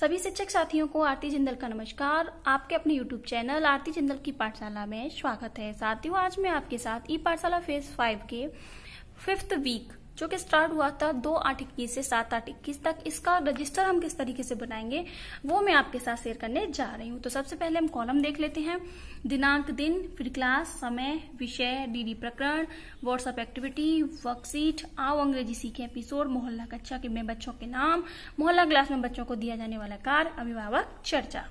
सभी शिक्षक साथियों को आरती जिंदल का नमस्कार आपके अपने YouTube चैनल आरती जिंदल की पाठशाला में स्वागत है साथियों आज मैं आपके साथ ई पाठशाला फेज फाइव के फिफ्थ वीक जो कि स्टार्ट हुआ था दो आठ इक्कीस से सात आठ इक्कीस तक इसका रजिस्टर हम किस तरीके से बनाएंगे वो मैं आपके साथ शेयर करने जा रही हूँ तो सबसे पहले हम कॉलम देख लेते हैं दिनांक दिन फिर क्लास समय विषय डीडी प्रकरण व्हाट्सअप एक्टिविटी वर्कशीट आओ अंग्रेजी सीखे एपिसोड मोहल्ला कक्षा के में बच्चों के नाम मोहल्ला क्लास में बच्चों को दिया जाने वाला कार्य अभिभावक चर्चा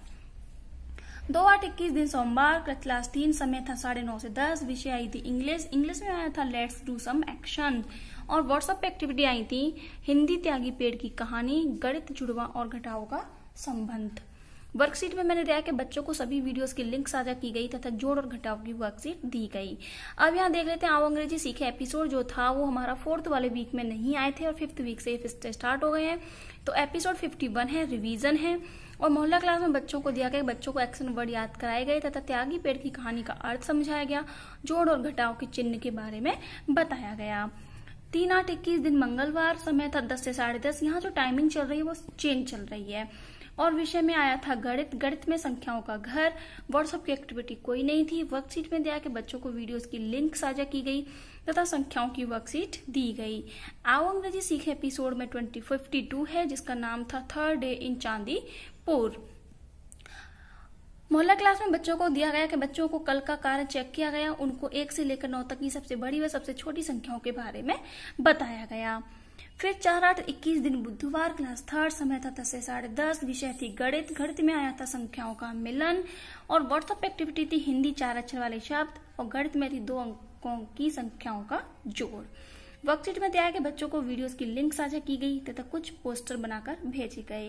दो आठ इक्कीस दिन सोमवार क्लास तीन समय था साढ़े नौ से दस विषय आई थी इंग्लिश इंग्लिश में आया था लेट्स डू सम एक्शन और व्हाट्सएप पे एक्टिविटी आई थी हिंदी त्यागी पेड़ की कहानी गणित जुड़वा और घटाओ का संबंध वर्कशीट में मैंने दिया कि बच्चों को सभी वीडियोस की लिंक साझा की गई तथा जोड़ और घटाव की वर्कशीट दी गई अब यहाँ देख लेते हैं आओ अंग्रेजी सीखे एपिसोड जो था वो हमारा फोर्थ वाले वीक में नहीं आए थे और फिफ्थ वीक से स्टार्ट हो गए हैं तो एपिसोड 51 है रिवीजन है और मोहल्ला क्लास में बच्चों को दिया गया बच्चों को एक्शन वर्ड याद कराए गए तथा त्यागी पेड़ की कहानी का अर्थ समझाया गया जोड़ और घटाओ के चिन्ह के बारे में बताया गया तीन आठ इक्कीस दिन मंगलवार समय था दस से साढ़े दस यहाँ जो टाइमिंग चल रही है वो चेंज चल रही है और विषय में आया था गणित गणित में संख्याओं का घर व्हाट्सएप की एक्टिविटी कोई नहीं थी वर्कशीट में दिया कि बच्चों को वीडियोस की लिंक साझा की गई तथा संख्याओं की वर्कशीट दी गई आओ अंग्रेजी सीखे एपिसोड में ट्वेंटी फिफ्टी टू है जिसका नाम था थर्ड डे इन चांदी पुर मोहल्ला क्लास में बच्चों को दिया गया कि बच्चों को कल का कार्य चेक किया गया उनको एक से लेकर नौ तक की सबसे बड़ी व सबसे छोटी संख्याओं के बारे में बताया गया फिर चार आठ इक्कीस दिन बुधवार क्लास थर्ड समय था दस से साढ़े दस विषय थी गणित गणित में आया था संख्याओं का मिलन और व्हाट्सअप एक्टिविटी थी हिंदी चार अक्षर वाले शब्द और गणित में थी दो अंकों की संख्याओं का जोड़ वर्कशीट में दिया है कि बच्चों को वीडियोस की लिंक साझा की गई तथा कुछ पोस्टर बनाकर भेजे गए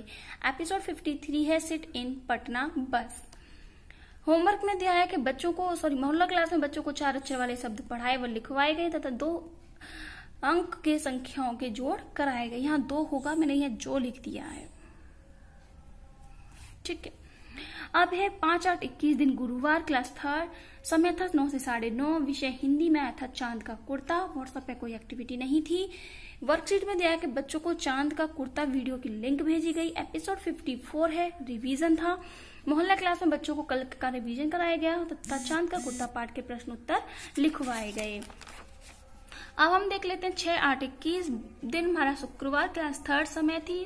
एपिसोड 53 है सिट इन पटना बस होमवर्क में दिया है कि बच्चों को सॉरी मोहल्ला क्लास में बच्चों को चार अक्षर वाले शब्द पढ़ाए व लिखवाए गए तथा दो अंक के संख्याओं के जोड़ कराए गए यहाँ दो होगा मैंने यह जो लिख दिया है ठीक है अब है पांच आठ इक्कीस दिन गुरुवार क्लास थर्ड समय था नौ से साढ़े नौ विषय हिंदी में आया था चांद का कुर्ता व्हाट्सएप पे कोई एक्टिविटी नहीं थी वर्कशीट में दिया कि बच्चों को चांद का कुर्ता वीडियो की लिंक भेजी गई एपिसोड 54 है रिवीजन था मोहल्ला क्लास में बच्चों को कल का रिवीजन कराया गया तथा चांद का कुर्ता पाठ के प्रश्नोत्तर लिखवाए गए अब हम देख लेते हैं छह आठ इक्कीस दिन हमारा शुक्रवार क्लास थर्ड समय थी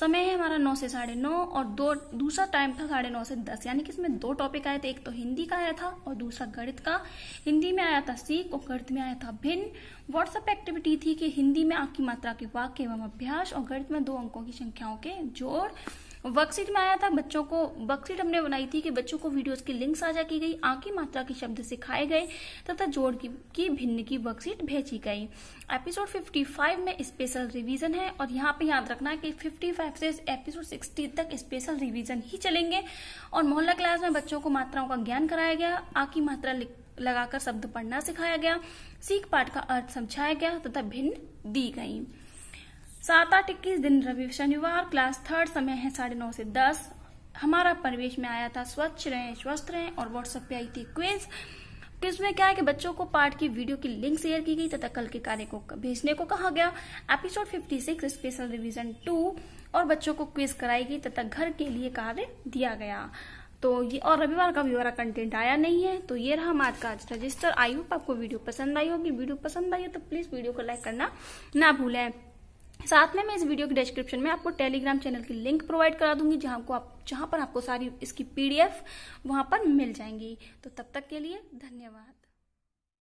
समय है हमारा नौ से साढ़े नौ और दो दूसरा टाइम था साढ़े नौ से दस यानी कि इसमें दो टॉपिक आए थे एक तो हिंदी का आया था और दूसरा गणित का हिंदी में आया था सीख और गणित में आया था भिन्न व्हाट्सअप एक्टिविटी थी कि हिंदी में आपकी मात्रा के वाक्य एवं अभ्यास और गणित में दो अंकों की संख्याओं के जोड़ वर्कशीट में आया था बच्चों को वर्कशीट हमने बनाई थी कि बच्चों को वीडियोस की लिंक साझा की गई आंकी मात्रा के शब्द सिखाए गए तथा जोड़ की, की भिन्न की वर्कशीट भेजी गई एपिसोड 55 में स्पेशल रिवीजन है और यहाँ पे याद रखना है कि 55 से एपिसोड 60 तक स्पेशल रिवीजन ही चलेंगे और मोहल्ला क्लास में बच्चों को मात्राओं का ज्ञान कराया गया आंकी मात्रा लगाकर शब्द पढ़ना सिखाया गया सीख पाठ का अर्थ समझाया गया तथा भिन्न दी गई सात आठ इक्कीस दिन रवि शनिवार क्लास थर्ड समय है साढ़े नौ से दस हमारा परिवेश में आया था स्वच्छ रहें स्वस्थ रहें और व्हाट्सएप पे आई थी क्विज क्विज में क्या है कि बच्चों को पार्ट की वीडियो की लिंक शेयर की गई तथा कल के कार्य को भेजने को कहा गया एपिसोड 56 स्पेशल रिवीजन 2 और बच्चों को क्विज कराई गई तथा घर के लिए कार्य दिया गया तो ये और रविवार का भी हमारा कंटेंट आया नहीं है तो ये रहा आज का आज रजिस्टर आई होप आपको वीडियो पसंद आई होगी वीडियो पसंद आई हो तो प्लीज वीडियो को लाइक करना ना भूलें साथ में मैं इस वीडियो के डिस्क्रिप्शन में आपको टेलीग्राम चैनल की लिंक प्रोवाइड करा दूंगी जहां को आप जहां पर आपको सारी इसकी पीडीएफ वहां पर मिल जाएंगी तो तब तक के लिए धन्यवाद